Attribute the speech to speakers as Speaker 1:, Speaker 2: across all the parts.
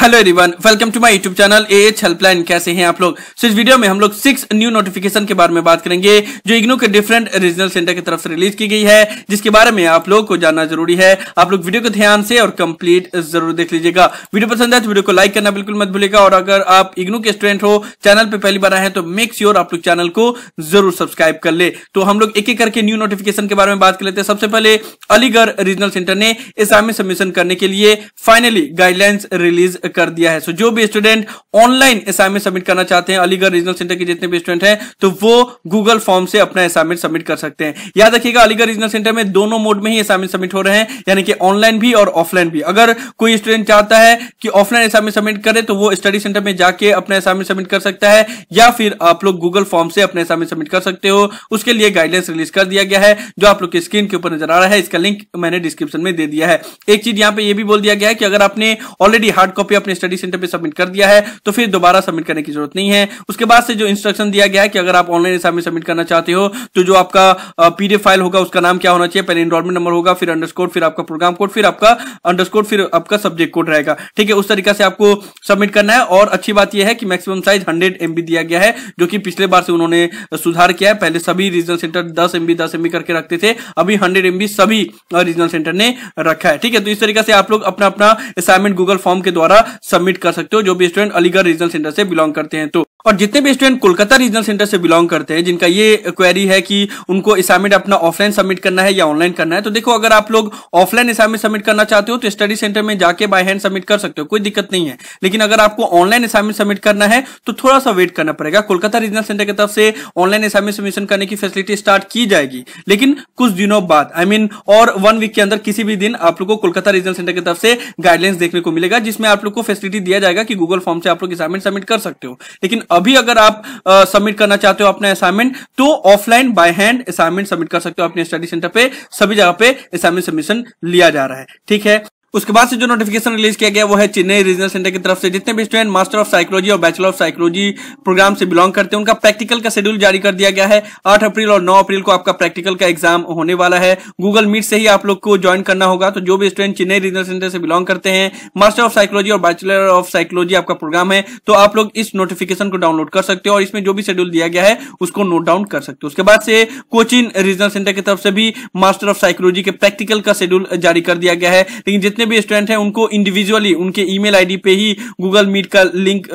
Speaker 1: hello everyone welcome to my YouTube channel A H helpline कैसे हैं आप लोग सो इस वीडियो में हम लोग सिक्स न्यू नोटिफिकेशन के बारे में बात करेंगे जो इग्नो के डिफरेंट रीजनल सेंटर की तरफ से रिलीज की गई है जिसके बारे में आप लोग को जानना जरूरी है आप लोग वीडियो को ध्यान से और कंप्लीट जरूर देख लीजिएगा वीडियो पसंद है तो वीडियो को लाइक करना बिल्कुल मत भूलेगा और अगर आप इग्नो के स्टूडेंट हो चैनल पर पहली बार आए तो मेक श्योर आप लोग चैनल को जरूर सब्सक्राइब कर ले तो हम लोग एक एक करके न्यू नोटिफिकेशन के बारे में बात कर लेते हैं सबसे पहले अलीगढ़ रीजनल सेंटर ने एसामी सबमिशन करने के लिए फाइनली गाइडलाइंस रिलीज कर दिया है सो जो भी स्टूडेंट ऑनलाइन असाइनमेंट सबमिट करना चाहते हैं अलीगढ़ रीजनल सेंटर के जितने भी स्टूडेंट हैं तो वो गूगल फॉर्म से अपना असाइनमेंट सबमिट कर सकते हैं याद रखिएगा अलीगढ़ रीजनल सेंटर में दोनों मोड में ही असाइनमेंट सबमिट हो रहे हैं यानी कि ऑनलाइन भी और ऑफलाइन भी अगर कोई स्टूडेंट चाहता है कि ऑफलाइन असाइनमेंट सबमिट करे तो वो स्टडी सेंटर में जाके अपना असाइनमेंट सबमिट कर सकता है या फिर आप लोग गूगल फॉर्म से अपने असाइनमेंट सबमिट कर सकते हो उसके लिए गाइडलाइंस रिलीज कर दिया गया है जो आप लोग की स्क्रीन के ऊपर नजर आ रहा है इसका लिंक मैंने डिस्क्रिप्शन में दे दिया है एक चीज यहाँ पे ये भी बोल दिया गया है कि अगर आपने ऑलरेडी हार्ड कॉपी भी अपने स्टडी सेंटर पे सबमिट कर दिया है तो फिर दोबारा सबमिट करने की जरूरत नहीं है उसके बाद से जो इंस्ट्रक्शन दिया गया है कि अगर आप ऑनलाइन एग्जाम में सबमिट करना चाहते हो तो जो आपका पीडीएफ फाइल होगा उसका नाम क्या होना चाहिए पहले इनरोलमेंट नंबर होगा फिर अंडरस्कोर फिर आपका प्रोग्राम कोड फिर आपका अंडरस्कोर फिर आपका सब्जेक्ट कोड रहेगा ठीक है उस तरीका से आपको सबमिट करना है और अच्छी बात यह है कि मैक्सिमम साइज हंड्रेड एमबी दिया गया है जो कि पिछले बार से उन्होंने सुधार किया है पहले सभी रीजनल सेंटर दस एमबी दस एमबी करके रखते थे अभी हंड्रेड एमबी सभी रीजनल सेंटर ने रखा है ठीक है तो इस तरीके से आप लोग अपना अपना असाइनमेंट गूगल फॉर्म के द्वारा सबमिट कर सकते हो जो भी स्टूडेंट अलीगढ़ रीजनल सेंटर से बिलोंग करते हैं तो और जितने भी स्टूडेंट कोलकाता रीजनल सेंटर से बिलोंग करते हैं जिनका ये क्वेरी है कि उनको असाइनमेंट अपना ऑफलाइन सबमिट करना है या ऑनलाइन करना है तो देखो अगर आप लोग ऑफलाइन असाइनमेंट सबमिट करना चाहते हो तो स्टडी सेंटर में जाके बाय हैंड सबमिट कर सकते हो कोई दिक्कत नहीं है लेकिन अगर आपको ऑनलाइन असाइनमेंट सबमिट करना है तो थोड़ा सा वेट करना पड़ेगा कोलकाता रीजनल सेंटर की तरफ से ऑनलाइन असाइनमेंट सबमिशन करने की फैसिलिटी स्टार्ट की जाएगी लेकिन कुछ दिनों बाद आई मीन और वन वीक के अंदर किसी भी दिन आप लोग को कोलकाता रीजनल सेंटर की तरफ से गाइडलाइंस देखने को मिलेगा जिसमें आप लोग को फैसिलिटी दिया जाएगा कि गूगल फॉर्म से आप लोग असाइनमेंट सबमिट कर सकते हो लेकिन अभी अगर आप सबमिट करना चाहते हो अपना असाइनमेंट तो offline by hand assignment submit कर सकते हो अपने स्टडी सेंटर पे सभी जगह पे असाइनमेंट सबमिशन लिया जा रहा है ठीक है उसके बाद से जो नोटिफिकेशन रिलीज किया गया वो है चेन्नई रीजनल सेंटर की तरफ से जितने भी स्टूडेंट मास्टर ऑफ साइकोलॉजी और बैचलर ऑफ साइकोलॉजी प्रोग्राम से बिलोंग करते हैं उनका प्रैक्टिकल का शेड्यूल जारी कर दिया गया है आठ अप्रैल और नौ अप्रैल को आपका प्रैक्टिकल का एग्जाम होने वाला है गूगल मीट से ही आप लोग को ज्वाइन करना होगा तो जो भी स्टूडेंट चेन्नई रीजनल सेंटर से बिलोंग करते हैं मास्टर ऑफ साइकोलॉजी और बैचलर ऑफ साइकोलॉजी आपका प्रोग्राम है तो आप लोग इस नोटिफिकेशन को डाउनलोड कर सकते हो और इसमें जो भी शेड्यूल दिया गया है उसको नोट डाउन कर सकते हो उसके बाद से कोचिन रीजनल सेंटर की तरफ से भी मास्टर ऑफ साइकोलॉजी के प्रैक्टिकल का शेड्यूल जारी कर दिया गया है लेकिन जितने भी स्टूडेंट हैं उनको इंडिविजुअली उनके ईमेल आईडी पे ही गूगल मीट का लिंक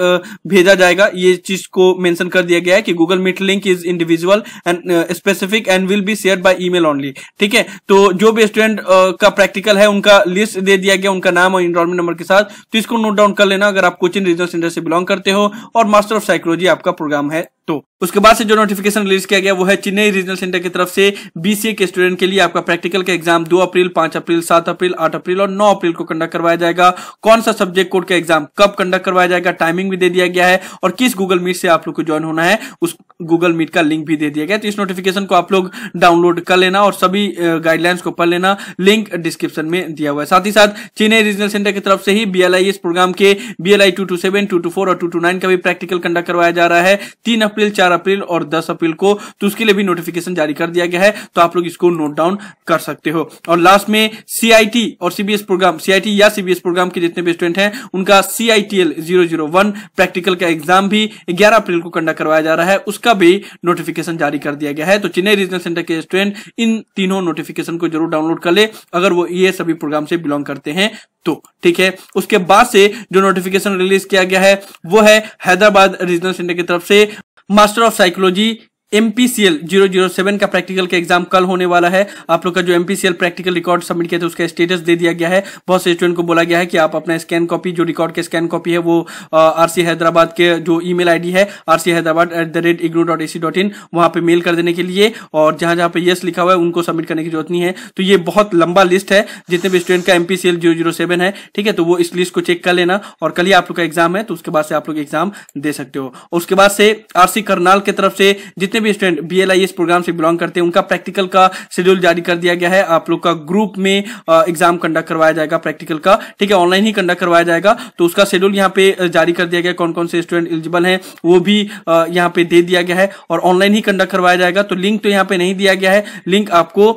Speaker 1: भेजा जाएगा ये चीज को मेंशन कर दिया गया है कि Google Meet link is individual and specific and will be share by email only ठीक है तो जो भी स्टूडेंट का प्रैक्टिकल है उनका लिस्ट दे दिया गया उनका नाम और इनरोलमेंट नंबर के साथ तो इसको नोट डाउन कर लेना अगर आप कोचिंग रीजनल सेंटर से बिलोंग करते हो और मास्टर ऑफ साइकोलॉजी आपका प्रोग्राम है तो उसके बाद से जो नोटिफिकेशन रिलीज किया गया वो है चेन्नई रीजनल सेंटर की तरफ से बीसीए के स्टूडेंट के लिए आपका प्रैक्टिकल का एग्जाम 2 अप्रैल 5 अप्रैल 7 अप्रैल 8 अप्रैल और 9 अप्रैल को कंडक्ट करवाया जाएगा कौन सा सब्जेक्ट कोड का एग्जाम कब कंडक्ट करवाया जाएगा टाइमिंग भी दे दिया गया है और किस गूगल मीट से आप लोग को ज्वाइन होना है उस गूगल मीट का लिंक भी दे दिया गया तो इस नोटिफिकेशन को आप लोग डाउनलोड कर लेना और सभी गाइडलाइंस को पढ़ लेना लिंक डिस्क्रिप्शन में दिया हुआ है साथ ही साथ चेन्नई रीजनल सेंटर की तरफ से ही बी प्रोग्राम के BLI two two seven two two four और टू टू नाइन का भी प्रैक्टिकल कंडक्ट करवाया जा रहा है तीन अप्रैल चार अप्रैल और दस अप्रैल को तो उसके लिए भी नोटिफिकेशन जारी कर दिया गया है तो आप लोग इसको नोट डाउन कर सकते हो और लास्ट में सीआईटी और सीबीएस प्रोग्राम सीआईटी या सीबीएस प्रोग्राम के जितने भी स्टूडेंट हैं उनका सीआईटीएल जीरो प्रैक्टिकल का एग्जाम भी ग्यारह अप्रैल को कंडक्ट करवाया जा रहा है उसका भी नोटिफिकेशन जारी कर दिया गया है तो चेन्नई रीजनल सेंटर के स्टूडेंट इन तीनों नोटिफिकेशन को जरूर डाउनलोड कर ले अगर वो ये सभी प्रोग्राम से बिलोंग करते हैं तो ठीक है उसके बाद से जो नोटिफिकेशन रिलीज किया गया है वो है हैदराबाद रीजनल सेंटर की तरफ से master of psychology MPCL zero zero seven का प्रैक्टिकल का एग्जाम कल होने वाला है आप लोग का जो एमपीसीएल प्रैक्टिकल रिकॉर्ड सबमिट किया था उसका स्टेटस दे दिया गया है बहुत से स्टूडेंट को बोला गया है कि आप अपना स्कैन कॉपी जो रिकॉर्ड के स्कैन कॉपी है वो आरसी हैदराबाद के जो ई मेल है RC Hyderabad at the rate IGNOU dot A C dot in वहां पर मेल कर देने के लिए और जहां जहां पर येस लिखा हुआ है उनको सबमिट करने की जरूरत नहीं है तो ये बहुत लंबा लिस्ट है जितने भी स्टूडेंट का एमपीसीएल जीरो जीरो सेवन है ठीक है तो वो इस लिस्ट को चेक कर लेना और कल ही आप लोग का एग्जाम है तो उसके बाद से आप लोग एग्जाम दे सकते हो उसके बाद से आरसी करनाल की तरफ से जितने भी स्टूडेंट बी एल प्रोग्राम से बिलोंग करते हैं उनका प्रैक्टिकल का शेड्यूल जारी कर दिया गया है आप लोग का ग्रुप में एग्जाम कंडक्ट करवाया जाएगा प्रैक्टिकल का ठीक है ऑनलाइन ही कंडक्ट करवाया जाएगा तो उसका शेड्यूल यहाँ पे जारी कर दिया गया कौन कौन से स्टूडेंट एलिजिबल है वो भी यहाँ पे दे दिया गया है और ऑनलाइन ही कंडक्ट करवाया जाएगा तो लिंक तो यहाँ पे नहीं दिया गया है लिंक आपको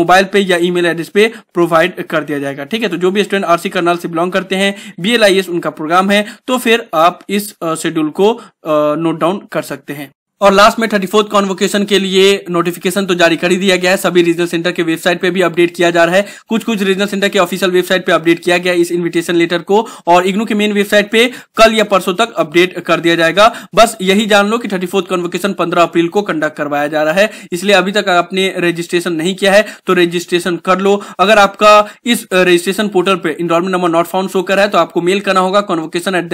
Speaker 1: मोबाइल पे या ईमेल एड्रेस पे प्रोवाइड कर दिया जाएगा ठीक है तो जो भी स्टूडेंट आरसी करनाल से बिलोंग करते हैं बी उनका प्रोग्राम है तो फिर आप इस शेड्यूल को नोट डाउन कर सकते हैं और लास्ट में थर्टी फोर्थ कॉन्वोकेशन के लिए नोटिफिकेशन तो जारी कर ही दिया गया है सभी रीजनल सेंटर के वेबसाइट पे भी अपडेट किया जा रहा है कुछ कुछ रीजनल सेंटर के ऑफिशियल वेबसाइट पे अपडेट किया गया इस इन्विटेशन लेटर को और इग्नू के मेन वेबसाइट पे कल या परसों तक अपडेट कर दिया जाएगा बस यही जान लो कि थर्टी फोर्थ कॉन्वोकेशन पंद्रह अप्रैल को कंडक्ट करवाया जा रहा है इसलिए अभी तक आपने रजिस्ट्रेशन नहीं किया है तो रजिस्ट्रेशन कर लो अगर आपका इस रजिस्ट्रेशन पोर्टल पर enrolment number not found show कर है तो आपको मेल करना होगा कॉन्वोकेशन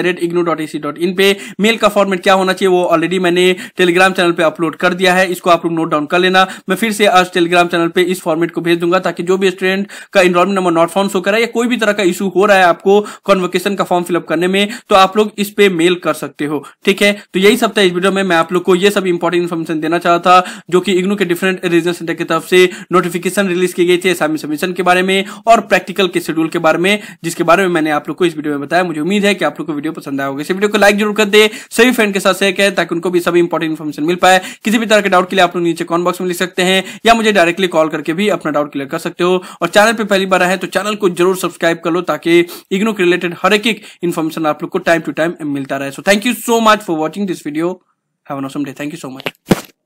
Speaker 1: पे मेल का फॉर्मेट क्या होना चाहिए वो ऑलरेडी मैंने टेलीग्राम टेलीग्राम चैनल पे अपलोड कर दिया है इसको आप लोग नोट डाउन कर लेना मैं फिर से आज टेलीग्राम चैनल पे इस फॉर्मेट को भेज दूंगा ताकि जो भी स्टूडेंट का enrolment number not form show करा या कोई भी तरह का इशू हो रहा है आपको कॉन्वोकेशन का फॉर्म फिलअप करने में तो आप लोग इस पे मेल कर सकते हो ठीक है तो यही सब था इस वीडियो में मैं आप लोग को ये सब इंपॉर्टेंट इन्फॉर्मेशन देना चाहता था जो कि इग्नू के डिफरेंट रीजन सेंटर की तरफ से नोटिफिकेशन रिलीज की गई थे सबमिशन के बारे में और प्रैक्टिकल के शेड्यूल के बारे में जिसके बारे में मैंने आप लोग को इस वीडियो में बताया मुझे उम्मीद है कि आप लोग को वीडियो पसंद आया होगा इस वीडियो को लाइक जरूर कर दे सभी फ्रेंड के साथ शेयर करें ताकि उनको भी सभी इंपॉर्टेंट इन्फॉर्मेशन मिल पाए किसी भी तरह के डाउट के लिए आप लोग नीचे कॉमेंट बॉक्स में लिख सकते हैं या मुझे डायरेक्टली कॉल करके भी अपना डाउट क्लियर कर सकते हो और चैनल पर पहली बार आए तो चैनल को जरूर सब्सक्राइब कर लो ताकि इग्नो के रिलेटेड हर एक इन्फॉर्मेशन आप लोग को टाइम टू टाइम मिलता रहे so thank you so much for watching this video have an awesome day thank you so much